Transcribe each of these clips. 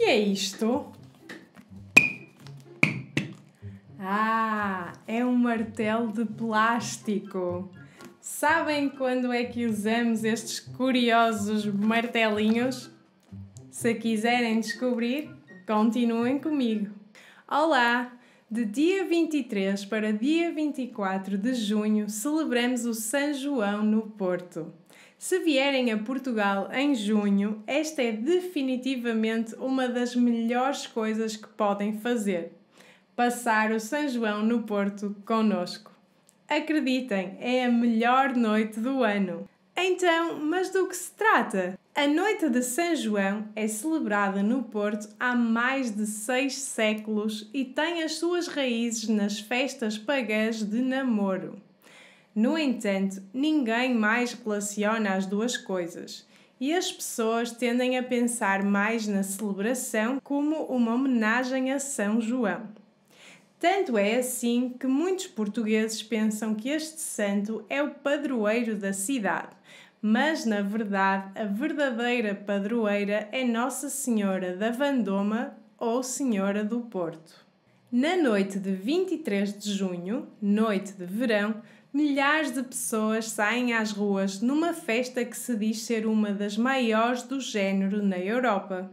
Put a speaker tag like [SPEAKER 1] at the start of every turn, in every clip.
[SPEAKER 1] que é isto? Ah, é um martelo de plástico. Sabem quando é que usamos estes curiosos martelinhos? Se quiserem descobrir, continuem comigo. Olá! De dia 23 para dia 24 de junho celebramos o São João no Porto. Se vierem a Portugal em junho, esta é definitivamente uma das melhores coisas que podem fazer. Passar o São João no Porto conosco. Acreditem, é a melhor noite do ano. Então, mas do que se trata? A noite de São João é celebrada no Porto há mais de seis séculos e tem as suas raízes nas festas pagãs de namoro. No entanto, ninguém mais relaciona as duas coisas e as pessoas tendem a pensar mais na celebração como uma homenagem a São João. Tanto é assim que muitos portugueses pensam que este santo é o padroeiro da cidade, mas na verdade a verdadeira padroeira é Nossa Senhora da Vandoma ou Senhora do Porto. Na noite de 23 de junho, noite de verão, Milhares de pessoas saem às ruas numa festa que se diz ser uma das maiores do género na Europa.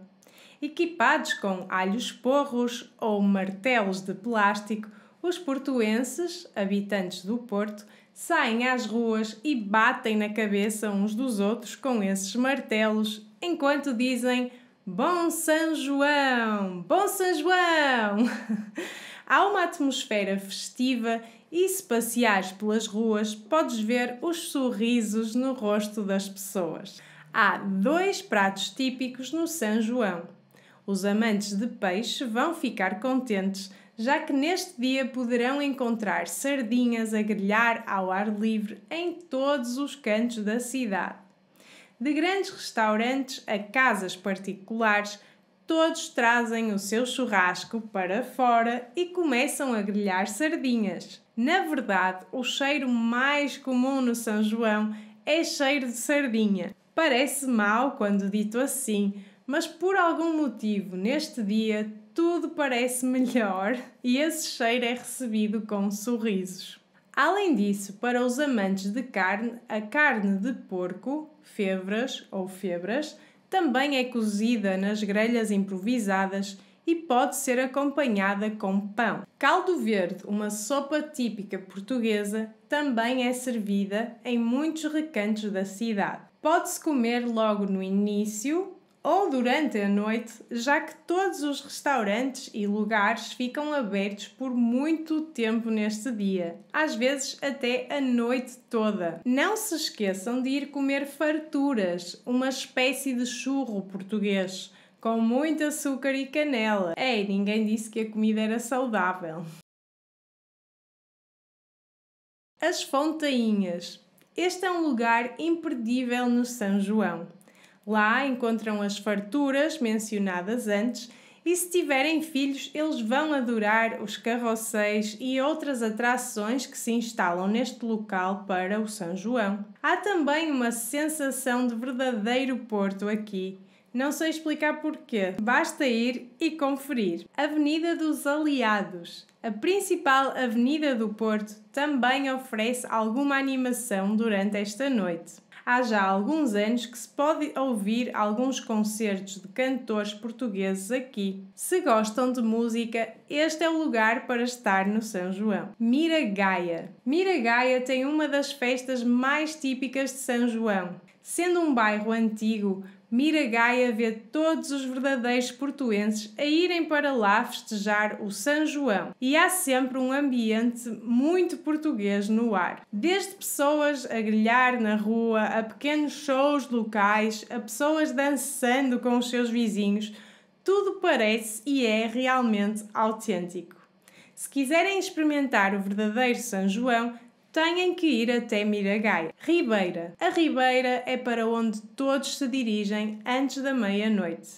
[SPEAKER 1] Equipados com alhos porros ou martelos de plástico, os portuenses, habitantes do Porto, saem às ruas e batem na cabeça uns dos outros com esses martelos, enquanto dizem Bom São João! Bom São João! Há uma atmosfera festiva e, se passeares pelas ruas, podes ver os sorrisos no rosto das pessoas. Há dois pratos típicos no São João. Os amantes de peixe vão ficar contentes, já que neste dia poderão encontrar sardinhas a grelhar ao ar livre em todos os cantos da cidade. De grandes restaurantes a casas particulares, todos trazem o seu churrasco para fora e começam a grelhar sardinhas. Na verdade, o cheiro mais comum no São João é cheiro de sardinha. Parece mal quando dito assim, mas por algum motivo neste dia tudo parece melhor e esse cheiro é recebido com sorrisos. Além disso, para os amantes de carne, a carne de porco, febras ou febras, também é cozida nas grelhas improvisadas e pode ser acompanhada com pão. Caldo verde, uma sopa típica portuguesa, também é servida em muitos recantos da cidade. Pode-se comer logo no início ou durante a noite, já que todos os restaurantes e lugares ficam abertos por muito tempo neste dia, às vezes até a noite toda. Não se esqueçam de ir comer farturas, uma espécie de churro português, com muito açúcar e canela. Ei, ninguém disse que a comida era saudável. As Fontainhas. Este é um lugar imperdível no São João. Lá encontram as farturas mencionadas antes e se tiverem filhos, eles vão adorar os carrosséis e outras atrações que se instalam neste local para o São João. Há também uma sensação de verdadeiro Porto aqui. Não sei explicar porquê, basta ir e conferir. Avenida dos Aliados. A principal avenida do Porto também oferece alguma animação durante esta noite há já alguns anos que se pode ouvir alguns concertos de cantores portugueses aqui. Se gostam de música, este é o lugar para estar no São João. Miragaia. Miragaia tem uma das festas mais típicas de São João. Sendo um bairro antigo, Gaia vê todos os verdadeiros portuenses a irem para lá festejar o São João e há sempre um ambiente muito português no ar. Desde pessoas a grelhar na rua, a pequenos shows locais, a pessoas dançando com os seus vizinhos, tudo parece e é realmente autêntico. Se quiserem experimentar o verdadeiro São João, têm que ir até Miragaia. Ribeira. A Ribeira é para onde todos se dirigem antes da meia-noite.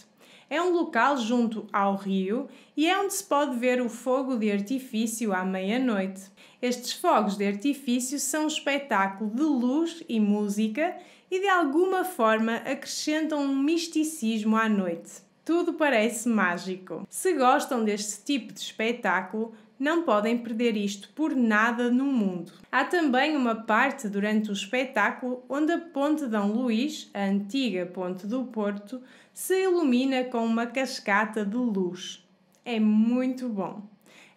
[SPEAKER 1] É um local junto ao rio e é onde se pode ver o fogo de artifício à meia-noite. Estes fogos de artifício são um espetáculo de luz e música e de alguma forma acrescentam um misticismo à noite. Tudo parece mágico. Se gostam deste tipo de espetáculo, não podem perder isto por nada no mundo. Há também uma parte durante o espetáculo onde a Ponte D. Luís, a antiga Ponte do Porto, se ilumina com uma cascata de luz. É muito bom!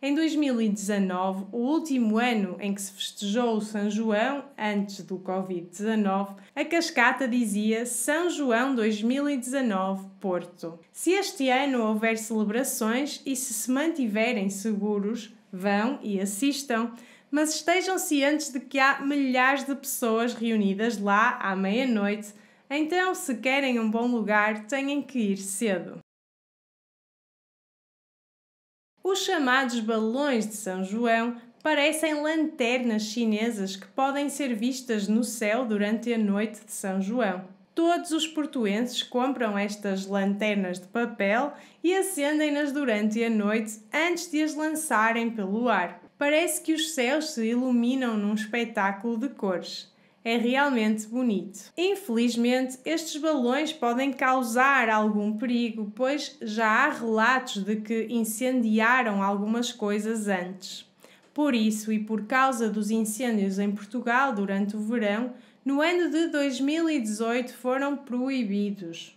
[SPEAKER 1] Em 2019, o último ano em que se festejou o São João antes do Covid-19, a cascata dizia São João 2019 Porto. Se este ano houver celebrações e se se mantiverem seguros, vão e assistam mas estejam cientes de que há milhares de pessoas reunidas lá à meia-noite, então se querem um bom lugar, têm que ir cedo. Os chamados balões de São João parecem lanternas chinesas que podem ser vistas no céu durante a noite de São João. Todos os portuenses compram estas lanternas de papel e acendem-nas durante a noite antes de as lançarem pelo ar. Parece que os céus se iluminam num espetáculo de cores é realmente bonito. Infelizmente, estes balões podem causar algum perigo, pois já há relatos de que incendiaram algumas coisas antes. Por isso e por causa dos incêndios em Portugal durante o verão, no ano de 2018 foram proibidos.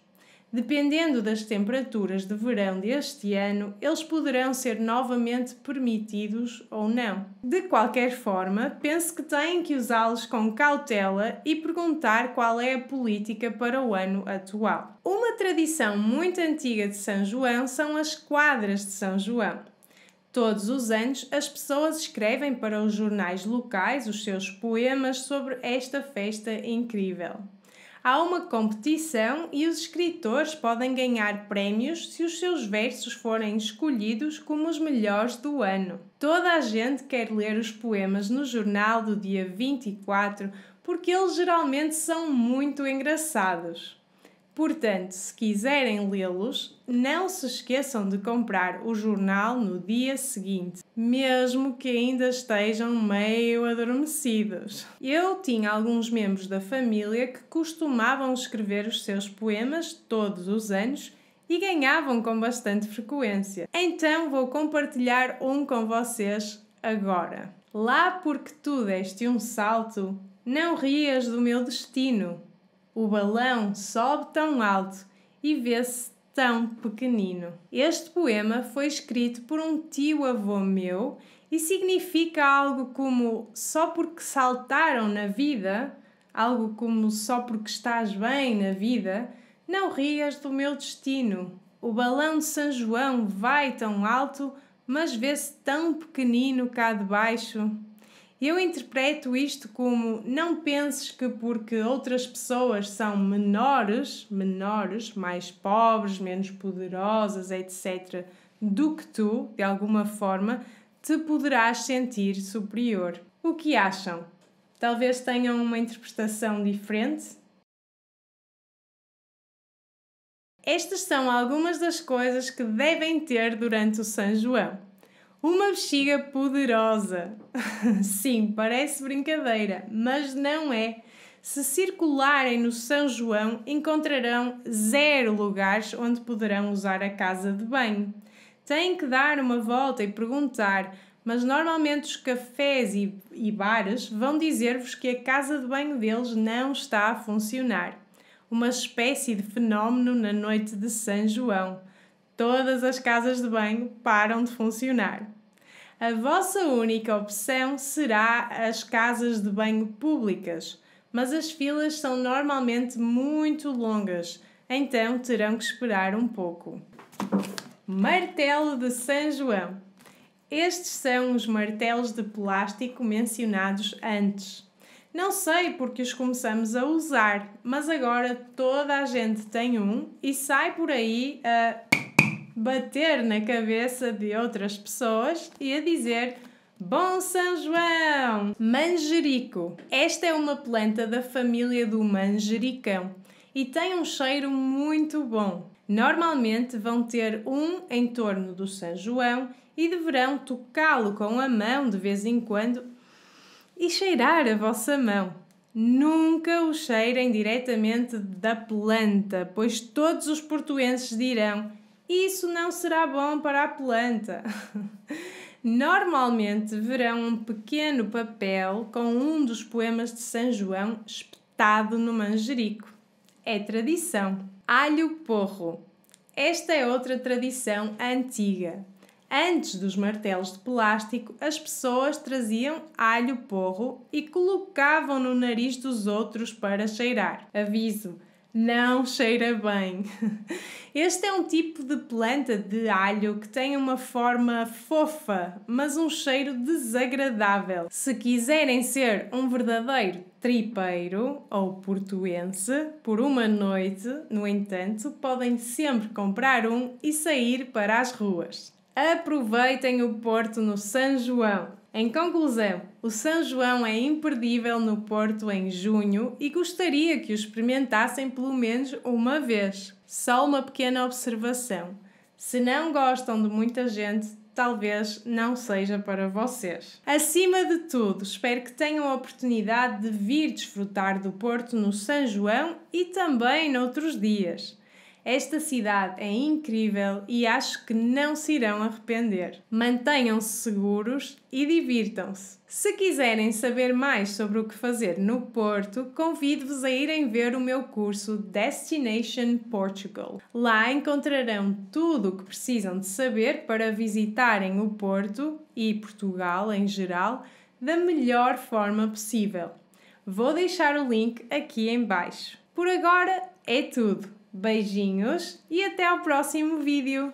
[SPEAKER 1] Dependendo das temperaturas de verão deste ano, eles poderão ser novamente permitidos ou não. De qualquer forma, penso que têm que usá-los com cautela e perguntar qual é a política para o ano atual. Uma tradição muito antiga de São João são as quadras de São João. Todos os anos, as pessoas escrevem para os jornais locais os seus poemas sobre esta festa incrível há uma competição e os escritores podem ganhar prémios se os seus versos forem escolhidos como os melhores do ano. Toda a gente quer ler os poemas no jornal do dia 24 porque eles geralmente são muito engraçados. Portanto, se quiserem lê-los, não se esqueçam de comprar o jornal no dia seguinte mesmo que ainda estejam meio adormecidos. Eu tinha alguns membros da família que costumavam escrever os seus poemas todos os anos e ganhavam com bastante frequência. Então vou compartilhar um com vocês agora. Lá porque tu deste um salto, não rias do meu destino. O balão sobe tão alto e vê-se tão pequenino. Este poema foi escrito por um tio-avô meu e significa algo como só porque saltaram na vida, algo como só porque estás bem na vida, não rias do meu destino. O balão de São João vai tão alto, mas vê-se tão pequenino cá de baixo eu interpreto isto como não penses que porque outras pessoas são menores, menores, mais pobres, menos poderosas, etc., do que tu, de alguma forma, te poderás sentir superior. O que acham? Talvez tenham uma interpretação diferente? Estas são algumas das coisas que devem ter durante o São João. Uma bexiga poderosa. Sim, parece brincadeira, mas não é. Se circularem no São João, encontrarão zero lugares onde poderão usar a casa de banho. Têm que dar uma volta e perguntar, mas normalmente os cafés e, e bares vão dizer-vos que a casa de banho deles não está a funcionar. Uma espécie de fenómeno na noite de São João. Todas as casas de banho param de funcionar a vossa única opção será as casas de banho públicas, mas as filas são normalmente muito longas, então terão que esperar um pouco. Martelo de São João. Estes são os martelos de plástico mencionados antes. Não sei porque os começamos a usar, mas agora toda a gente tem um e sai por aí a bater na cabeça de outras pessoas e a dizer Bom São João! Manjerico. Esta é uma planta da família do manjericão e tem um cheiro muito bom. Normalmente vão ter um em torno do São João e deverão tocá-lo com a mão de vez em quando e cheirar a vossa mão. Nunca o cheirem diretamente da planta, pois todos os portuenses dirão isso não será bom para a planta. Normalmente verão um pequeno papel com um dos poemas de São João espetado no manjerico. É tradição. Alho porro. Esta é outra tradição antiga. Antes dos martelos de plástico, as pessoas traziam alho porro e colocavam no nariz dos outros para cheirar. Aviso: não cheira bem. Este é um tipo de planta de alho que tem uma forma fofa, mas um cheiro desagradável. Se quiserem ser um verdadeiro tripeiro ou portuense por uma noite, no entanto, podem sempre comprar um e sair para as ruas. Aproveitem o Porto no São João. Em conclusão, o São João é imperdível no Porto em junho e gostaria que o experimentassem pelo menos uma vez. Só uma pequena observação: se não gostam de muita gente, talvez não seja para vocês. Acima de tudo, espero que tenham a oportunidade de vir desfrutar do Porto no São João e também noutros dias. Esta cidade é incrível e acho que não se irão arrepender. Mantenham-se seguros e divirtam-se. Se quiserem saber mais sobre o que fazer no Porto, convido-vos a irem ver o meu curso Destination Portugal. Lá encontrarão tudo o que precisam de saber para visitarem o Porto e Portugal em geral da melhor forma possível. Vou deixar o link aqui em baixo. Por agora é tudo. Beijinhos e até ao próximo vídeo.